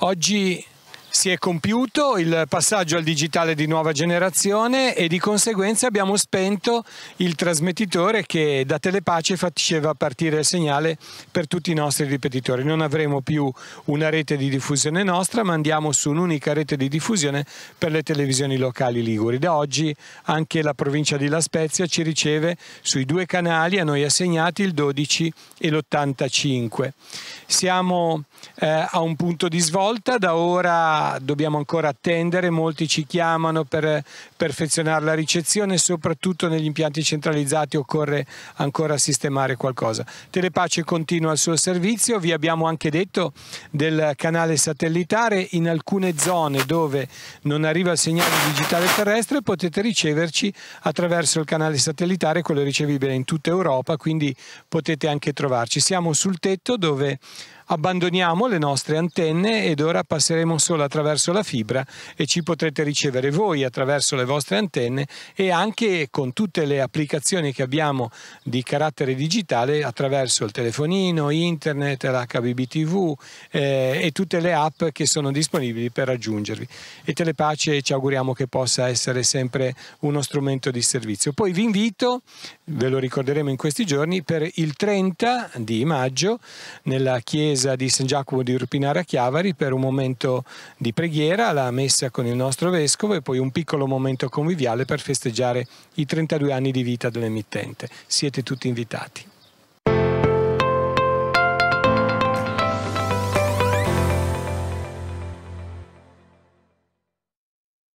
Oggi si è compiuto il passaggio al digitale di nuova generazione e di conseguenza abbiamo spento il trasmettitore che da Telepace faceva partire il segnale per tutti i nostri ripetitori. Non avremo più una rete di diffusione nostra ma andiamo su un'unica rete di diffusione per le televisioni locali liguri. Da oggi anche la provincia di La Spezia ci riceve sui due canali a noi assegnati il 12 e l'85. Siamo eh, a un punto di svolta, da ora dobbiamo ancora attendere, molti ci chiamano per perfezionare la ricezione, soprattutto negli impianti centralizzati occorre ancora sistemare qualcosa. Telepace continua il suo servizio, vi abbiamo anche detto del canale satellitare, in alcune zone dove non arriva il segnale digitale terrestre potete riceverci attraverso il canale satellitare, quello ricevibile in tutta Europa, quindi potete anche trovarci. Siamo sul tetto dove Abbandoniamo le nostre antenne ed ora passeremo solo attraverso la fibra e ci potrete ricevere voi attraverso le vostre antenne e anche con tutte le applicazioni che abbiamo di carattere digitale attraverso il telefonino, internet, l'HBBTV eh, e tutte le app che sono disponibili per raggiungervi. E Telepace ci auguriamo che possa essere sempre uno strumento di servizio. Poi vi invito, ve lo ricorderemo in questi giorni, per il 30 di maggio nella chiesa chiesa di San Giacomo di Urpinare a Chiavari per un momento di preghiera, la messa con il nostro vescovo e poi un piccolo momento conviviale per festeggiare i 32 anni di vita dell'emittente. Siete tutti invitati.